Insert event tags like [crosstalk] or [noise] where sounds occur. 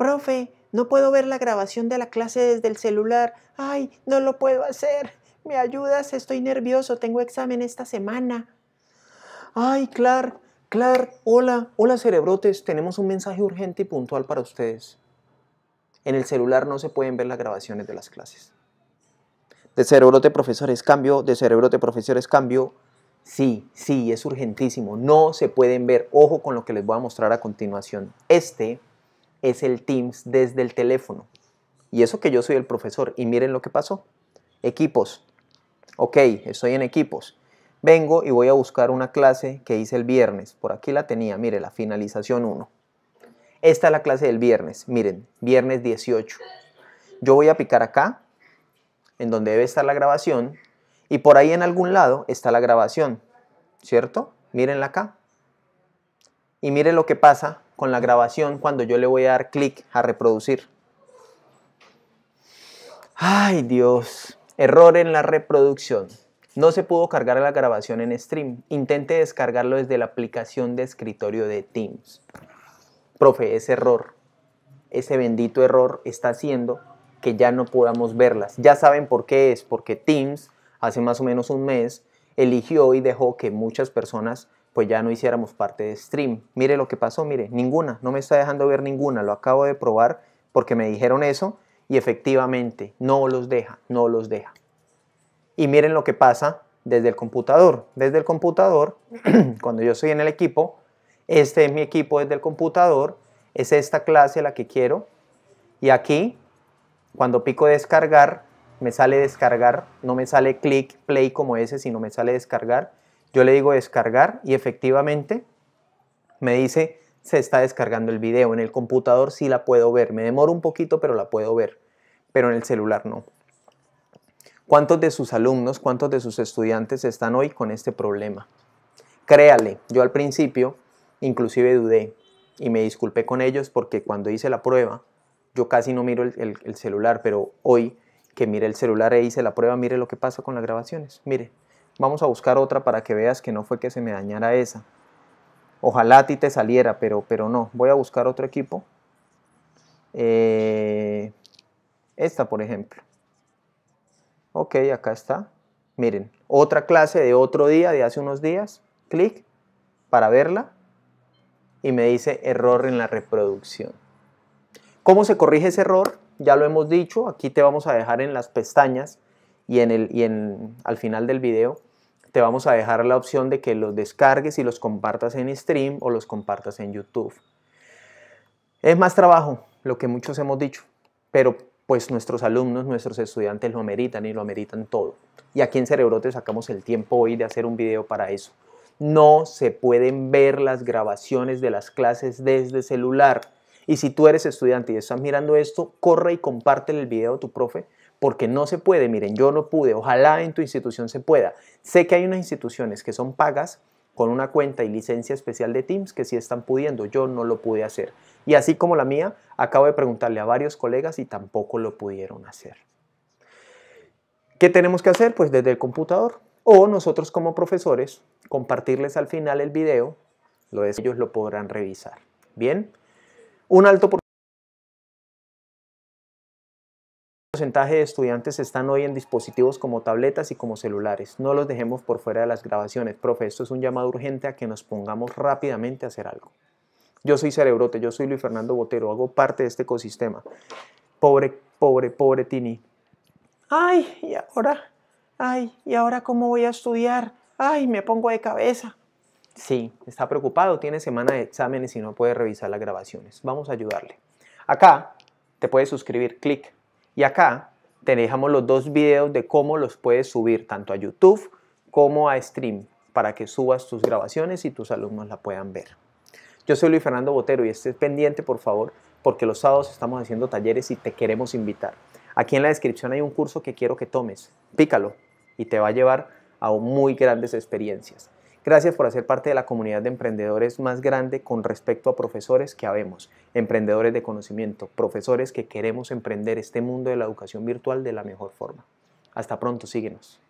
profe, no puedo ver la grabación de la clase desde el celular. Ay, no lo puedo hacer. ¿Me ayudas? Estoy nervioso. Tengo examen esta semana. Ay, Clark, Clark, hola, hola cerebrotes. Tenemos un mensaje urgente y puntual para ustedes. En el celular no se pueden ver las grabaciones de las clases. De cerebrote profesores cambio, de cerebrote profesores cambio. Sí, sí, es urgentísimo. No se pueden ver. Ojo con lo que les voy a mostrar a continuación. Este es el Teams desde el teléfono. Y eso que yo soy el profesor. Y miren lo que pasó. Equipos. Ok, estoy en equipos. Vengo y voy a buscar una clase que hice el viernes. Por aquí la tenía, mire, la finalización 1. Esta es la clase del viernes, miren, viernes 18. Yo voy a picar acá, en donde debe estar la grabación, y por ahí en algún lado está la grabación, ¿cierto? Mírenla acá. Y miren lo que pasa con la grabación cuando yo le voy a dar clic a reproducir. Ay Dios, error en la reproducción. No se pudo cargar la grabación en stream. Intente descargarlo desde la aplicación de escritorio de Teams. Profe, ese error, ese bendito error está haciendo que ya no podamos verlas. Ya saben por qué es, porque Teams hace más o menos un mes eligió y dejó que muchas personas pues ya no hiciéramos parte de stream. Mire lo que pasó, mire, ninguna, no me está dejando ver ninguna, lo acabo de probar porque me dijeron eso y efectivamente no los deja, no los deja. Y miren lo que pasa desde el computador. Desde el computador, [clears throat] cuando yo estoy en el equipo, este es mi equipo desde el computador, es esta clase la que quiero. Y aquí, cuando pico descargar, me sale descargar, no me sale click, play como ese, sino me sale descargar. Yo le digo descargar y efectivamente me dice se está descargando el video. En el computador sí la puedo ver. Me demoro un poquito, pero la puedo ver. Pero en el celular no. ¿Cuántos de sus alumnos, cuántos de sus estudiantes están hoy con este problema? Créale, yo al principio inclusive dudé y me disculpé con ellos porque cuando hice la prueba, yo casi no miro el, celular, pero hoy que mire el celular e hice la prueba, mire lo que pasa con las grabaciones. Mire, Vamos a buscar otra para que veas que no fue que se me dañara esa. Ojalá a ti te saliera, pero, pero no. Voy a buscar otro equipo. Eh, esta, por ejemplo. Ok, acá está. Miren, otra clase de otro día, de hace unos días. Clic para verla. Y me dice error en la reproducción. ¿Cómo se corrige ese error? Ya lo hemos dicho. Aquí te vamos a dejar en las pestañas y, en el, y en, al final del video te vamos a dejar la opción de que los descargues y los compartas en stream o los compartas en YouTube. Es más trabajo, lo que muchos hemos dicho, pero pues nuestros alumnos, nuestros estudiantes lo ameritan y lo ameritan todo. Y aquí en Cerebrote sacamos el tiempo hoy de hacer un video para eso. No se pueden ver las grabaciones de las clases desde celular. Y si tú eres estudiante y estás mirando esto, corre y compártele el video a tu profe, porque no se puede. Miren, yo no pude. Ojalá en tu institución se pueda. Sé que hay unas instituciones que son pagas con una cuenta y licencia especial de Teams que sí están pudiendo. Yo no lo pude hacer. Y así como la mía, acabo de preguntarle a varios colegas y tampoco lo pudieron hacer. ¿Qué tenemos que hacer? Pues desde el computador. O nosotros como profesores, compartirles al final el video, lo ellos lo podrán revisar. Bien, un alto porcentaje de estudiantes están hoy en dispositivos como tabletas y como celulares. No los dejemos por fuera de las grabaciones. Profe, esto es un llamado urgente a que nos pongamos rápidamente a hacer algo. Yo soy Cerebrote, yo soy Luis Fernando Botero, hago parte de este ecosistema. Pobre, pobre, pobre Tini. Ay, y ahora, ay, y ahora cómo voy a estudiar. Ay, me pongo de cabeza. Sí, está preocupado, tiene semana de exámenes y no puede revisar las grabaciones. Vamos a ayudarle. Acá te puedes suscribir, clic. Y acá te dejamos los dos videos de cómo los puedes subir tanto a YouTube como a Stream para que subas tus grabaciones y tus alumnos la puedan ver. Yo soy Luis Fernando Botero y estés pendiente, por favor, porque los sábados estamos haciendo talleres y te queremos invitar. Aquí en la descripción hay un curso que quiero que tomes. Pícalo y te va a llevar a muy grandes experiencias. Gracias por hacer parte de la comunidad de emprendedores más grande con respecto a profesores que habemos, emprendedores de conocimiento, profesores que queremos emprender este mundo de la educación virtual de la mejor forma. Hasta pronto, síguenos.